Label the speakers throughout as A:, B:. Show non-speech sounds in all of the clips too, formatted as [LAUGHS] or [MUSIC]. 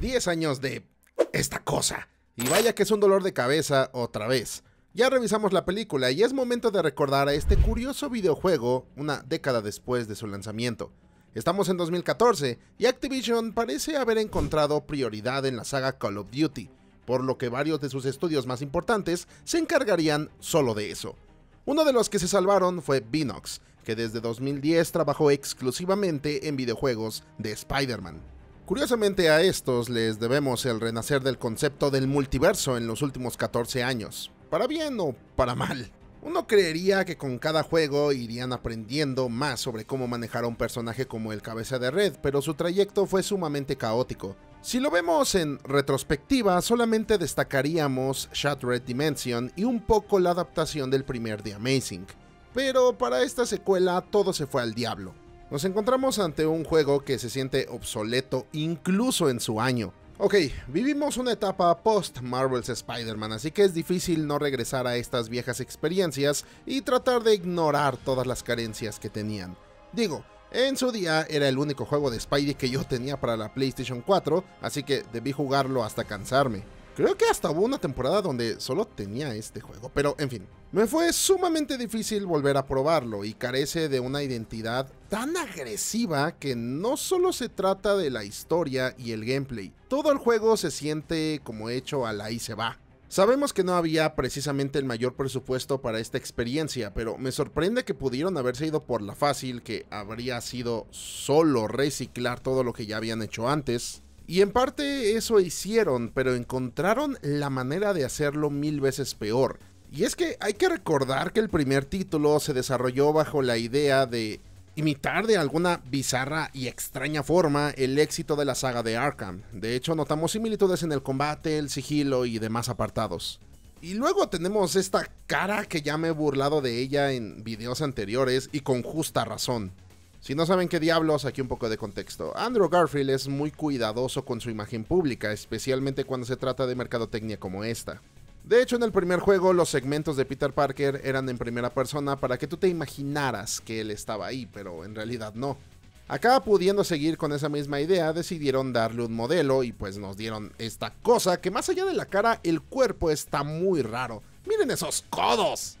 A: 10 años de esta cosa. Y vaya que es un dolor de cabeza otra vez. Ya revisamos la película y es momento de recordar a este curioso videojuego una década después de su lanzamiento. Estamos en 2014 y Activision parece haber encontrado prioridad en la saga Call of Duty, por lo que varios de sus estudios más importantes se encargarían solo de eso. Uno de los que se salvaron fue Binox, que desde 2010 trabajó exclusivamente en videojuegos de Spider-Man. Curiosamente a estos les debemos el renacer del concepto del multiverso en los últimos 14 años, para bien o para mal. Uno creería que con cada juego irían aprendiendo más sobre cómo manejar a un personaje como el cabeza de red, pero su trayecto fue sumamente caótico. Si lo vemos en retrospectiva, solamente destacaríamos Shattered Dimension y un poco la adaptación del primer The Amazing. Pero para esta secuela todo se fue al diablo. Nos encontramos ante un juego que se siente obsoleto incluso en su año. Ok, vivimos una etapa post Marvel's Spider-Man, así que es difícil no regresar a estas viejas experiencias y tratar de ignorar todas las carencias que tenían. Digo, en su día era el único juego de Spidey que yo tenía para la PlayStation 4, así que debí jugarlo hasta cansarme. Creo que hasta hubo una temporada donde solo tenía este juego, pero en fin. Me fue sumamente difícil volver a probarlo y carece de una identidad tan agresiva que no solo se trata de la historia y el gameplay, todo el juego se siente como hecho a la se va. Sabemos que no había precisamente el mayor presupuesto para esta experiencia, pero me sorprende que pudieron haberse ido por la fácil, que habría sido solo reciclar todo lo que ya habían hecho antes, y en parte eso hicieron, pero encontraron la manera de hacerlo mil veces peor. Y es que hay que recordar que el primer título se desarrolló bajo la idea de imitar de alguna bizarra y extraña forma el éxito de la saga de Arkham. De hecho, notamos similitudes en el combate, el sigilo y demás apartados. Y luego tenemos esta cara que ya me he burlado de ella en videos anteriores y con justa razón. Si no saben qué diablos, aquí un poco de contexto. Andrew Garfield es muy cuidadoso con su imagen pública, especialmente cuando se trata de mercadotecnia como esta. De hecho, en el primer juego los segmentos de Peter Parker eran en primera persona para que tú te imaginaras que él estaba ahí, pero en realidad no. Acá pudiendo seguir con esa misma idea, decidieron darle un modelo y pues nos dieron esta cosa que más allá de la cara, el cuerpo está muy raro. Miren esos codos.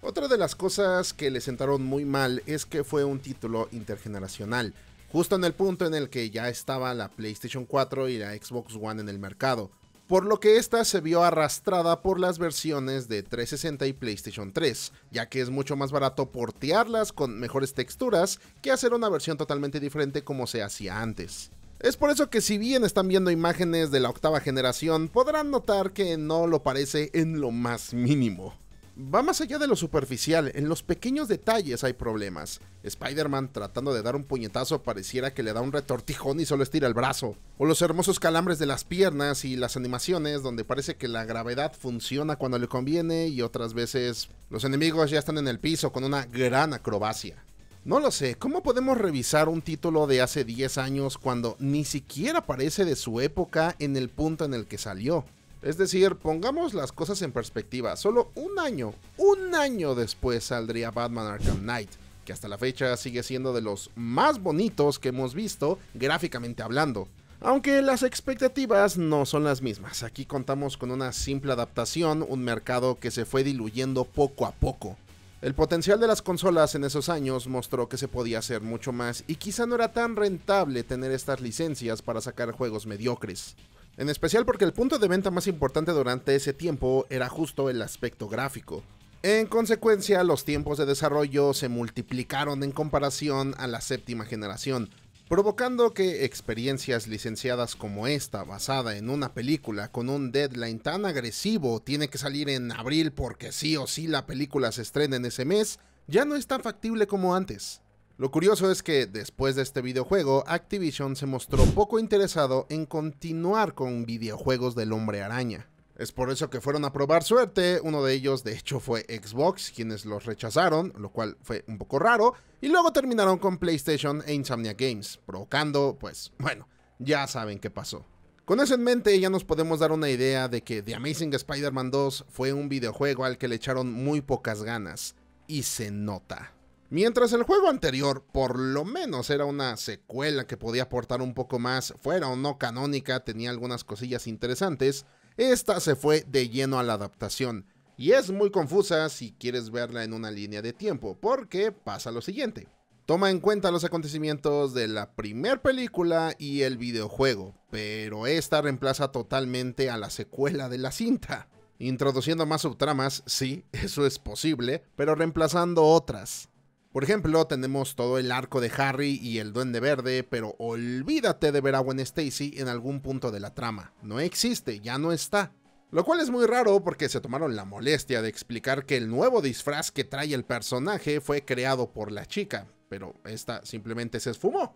A: Otra de las cosas que le sentaron muy mal es que fue un título intergeneracional, justo en el punto en el que ya estaba la PlayStation 4 y la Xbox One en el mercado, por lo que esta se vio arrastrada por las versiones de 360 y PlayStation 3, ya que es mucho más barato portearlas con mejores texturas que hacer una versión totalmente diferente como se hacía antes. Es por eso que si bien están viendo imágenes de la octava generación, podrán notar que no lo parece en lo más mínimo va más allá de lo superficial, en los pequeños detalles hay problemas. Spider-Man tratando de dar un puñetazo pareciera que le da un retortijón y solo estira el brazo. O los hermosos calambres de las piernas y las animaciones donde parece que la gravedad funciona cuando le conviene y otras veces los enemigos ya están en el piso con una gran acrobacia. No lo sé, ¿cómo podemos revisar un título de hace 10 años cuando ni siquiera parece de su época en el punto en el que salió? Es decir, pongamos las cosas en perspectiva. Solo un año, un año después saldría Batman Arkham Knight, que hasta la fecha sigue siendo de los más bonitos que hemos visto gráficamente hablando. Aunque las expectativas no son las mismas, aquí contamos con una simple adaptación, un mercado que se fue diluyendo poco a poco. El potencial de las consolas en esos años mostró que se podía hacer mucho más y quizá no era tan rentable tener estas licencias para sacar juegos mediocres. En especial porque el punto de venta más importante durante ese tiempo era justo el aspecto gráfico. En consecuencia, los tiempos de desarrollo se multiplicaron en comparación a la séptima generación, provocando que experiencias licenciadas como esta, basada en una película con un deadline tan agresivo, tiene que salir en abril porque sí o sí la película se estrena en ese mes, ya no es tan factible como antes. Lo curioso es que después de este videojuego, Activision se mostró poco interesado en continuar con videojuegos del hombre araña. Es por eso que fueron a probar suerte, uno de ellos de hecho fue Xbox, quienes los rechazaron, lo cual fue un poco raro, y luego terminaron con PlayStation e Insomnia Games, provocando, pues bueno, ya saben qué pasó. Con eso en mente ya nos podemos dar una idea de que The Amazing Spider-Man 2 fue un videojuego al que le echaron muy pocas ganas, y se nota. Mientras el juego anterior por lo menos era una secuela que podía aportar un poco más, fuera o no canónica, tenía algunas cosillas interesantes, esta se fue de lleno a la adaptación. Y es muy confusa si quieres verla en una línea de tiempo, porque pasa lo siguiente. Toma en cuenta los acontecimientos de la primera película y el videojuego, pero esta reemplaza totalmente a la secuela de la cinta. Introduciendo más subtramas, sí, [LAUGHS] eso es posible, pero reemplazando otras. Por ejemplo, tenemos todo el arco de Harry y el Duende Verde, pero olvídate de ver a Gwen Stacy en algún punto de la trama. No existe, ya no está. Lo cual es muy raro porque se tomaron la molestia de explicar que el nuevo disfraz que trae el personaje fue creado por la chica, pero esta simplemente se esfumó.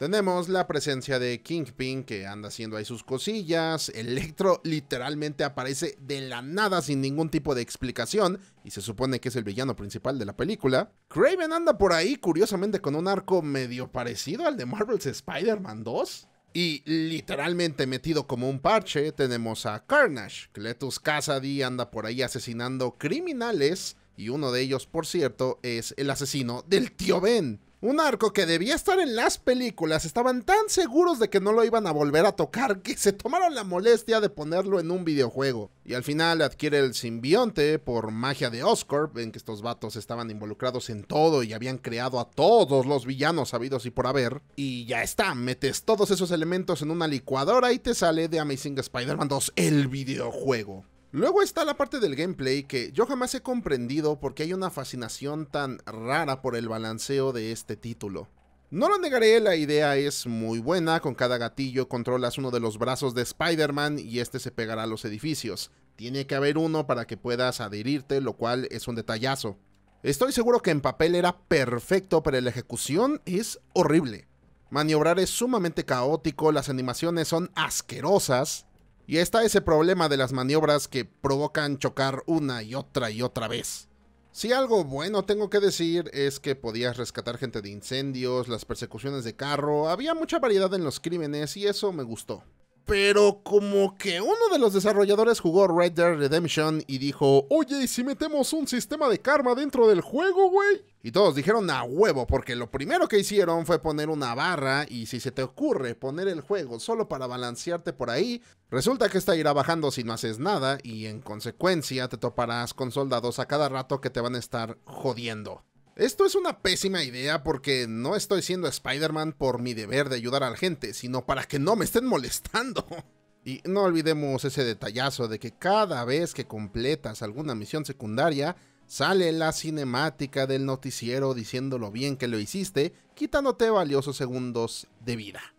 A: Tenemos la presencia de Kingpin que anda haciendo ahí sus cosillas. Electro [LAUGHS] literalmente aparece de la nada sin ningún tipo de explicación y se supone que es el villano principal de la película. Craven anda por ahí curiosamente con un arco medio parecido al de Marvel's Spider-Man 2. Y literalmente metido como un parche tenemos a Carnage. Cletus Kasady anda por ahí asesinando criminales y uno de ellos, por cierto, es el asesino del tío Ben. Un arco que debía estar en las películas. Estaban tan seguros de que no lo iban a volver a tocar que se tomaron la molestia de ponerlo en un videojuego. Y al final adquiere el simbionte por magia de Oscorp. En que estos vatos estaban involucrados en todo y habían creado a todos los villanos sabidos y por haber. Y ya está, metes todos esos elementos en una licuadora y te sale de Amazing Spider-Man 2 el videojuego. Luego está la parte del gameplay que yo jamás he comprendido porque hay una fascinación tan rara por el balanceo de este título. No lo negaré, la idea es muy buena, con cada gatillo controlas uno de los brazos de Spider-Man y este se pegará a los edificios. Tiene que haber uno para que puedas adherirte, lo cual es un detallazo. Estoy seguro que en papel era perfecto, pero la ejecución es horrible. Maniobrar es sumamente caótico, las animaciones son asquerosas, y está ese problema de las maniobras que provocan chocar una y otra y otra vez. Si algo bueno tengo que decir es que podías rescatar gente de incendios, las persecuciones de carro, había mucha variedad en los crímenes y eso me gustó. Pero como que uno de los desarrolladores jugó Red Dead Redemption y dijo, oye, ¿y si metemos un sistema de karma dentro del juego, güey? Y todos dijeron a huevo, porque lo primero que hicieron fue poner una barra y si se te ocurre poner el juego solo para balancearte por ahí, resulta que esta irá bajando si no haces nada y en consecuencia te toparás con soldados a cada rato que te van a estar jodiendo. Esto es una pésima idea porque no estoy siendo Spider-Man por mi deber de ayudar a la gente, sino para que no me estén molestando. [LAUGHS] Y no olvidemos ese detallazo de que cada vez que completas alguna misión secundaria, sale la cinemática del noticiero diciendo lo bien que lo hiciste, quitándote valiosos segundos de vida.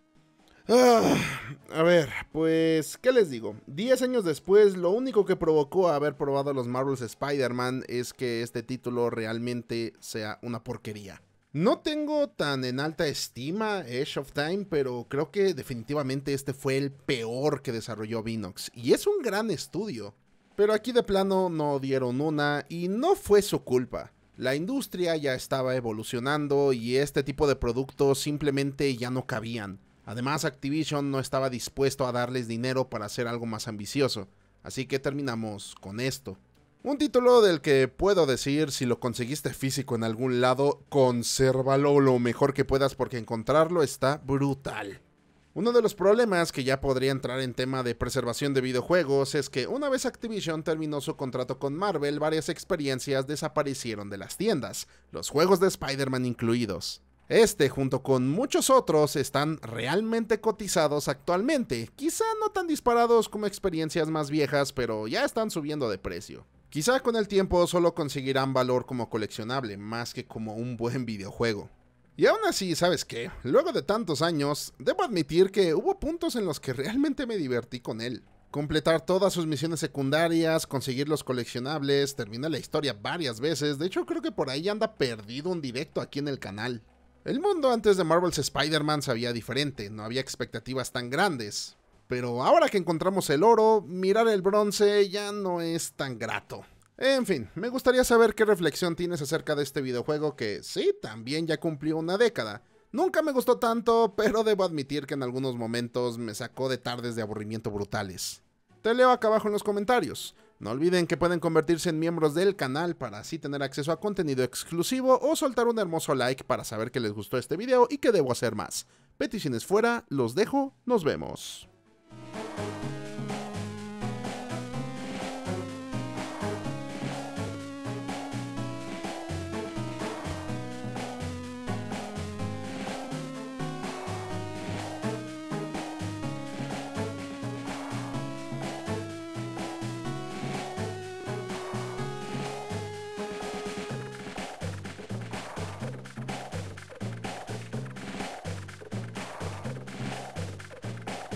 A: Ah, a ver, pues, ¿qué les digo? Diez años después, lo único que provocó haber probado los Marvel's Spider-Man es que este título realmente sea una porquería. No tengo tan en alta estima Edge of Time, pero creo que definitivamente este fue el peor que desarrolló Vinox, y es un gran estudio. Pero aquí de plano no dieron una, y no fue su culpa. La industria ya estaba evolucionando y este tipo de productos simplemente ya no cabían. Además, Activision no estaba dispuesto a darles dinero para hacer algo más ambicioso, así que terminamos con esto. Un título del que puedo decir, si lo conseguiste físico en algún lado, consérvalo lo mejor que puedas porque encontrarlo está brutal. Uno de los problemas que ya podría entrar en tema de preservación de videojuegos es que una vez Activision terminó su contrato con Marvel, varias experiencias desaparecieron de las tiendas, los juegos de Spider-Man incluidos. Este, junto con muchos otros, están realmente cotizados actualmente. Quizá no tan disparados como experiencias más viejas, pero ya están subiendo de precio. Quizá con el tiempo solo conseguirán valor como coleccionable, más que como un buen videojuego. Y aún así, ¿sabes qué? Luego de tantos años, debo admitir que hubo puntos en los que realmente me divertí con él. Completar todas sus misiones secundarias, conseguir los coleccionables, terminar la historia varias veces, de hecho creo que por ahí anda perdido un directo aquí en el canal. El mundo antes de Marvel's Spider-Man sabía diferente, no había expectativas tan grandes. Pero ahora que encontramos el oro, mirar el bronce ya no es tan grato. En fin, me gustaría saber qué reflexión tienes acerca de este videojuego que sí, también ya cumplió una década. Nunca me gustó tanto, pero debo admitir que en algunos momentos me sacó de tardes de aburrimiento brutales. Te leo acá abajo en los comentarios. No olviden que pueden convertirse en miembros del canal para así tener acceso a contenido exclusivo o soltar un hermoso like para saber que les gustó este video y que debo hacer más. Peticiones fuera, los dejo, nos vemos.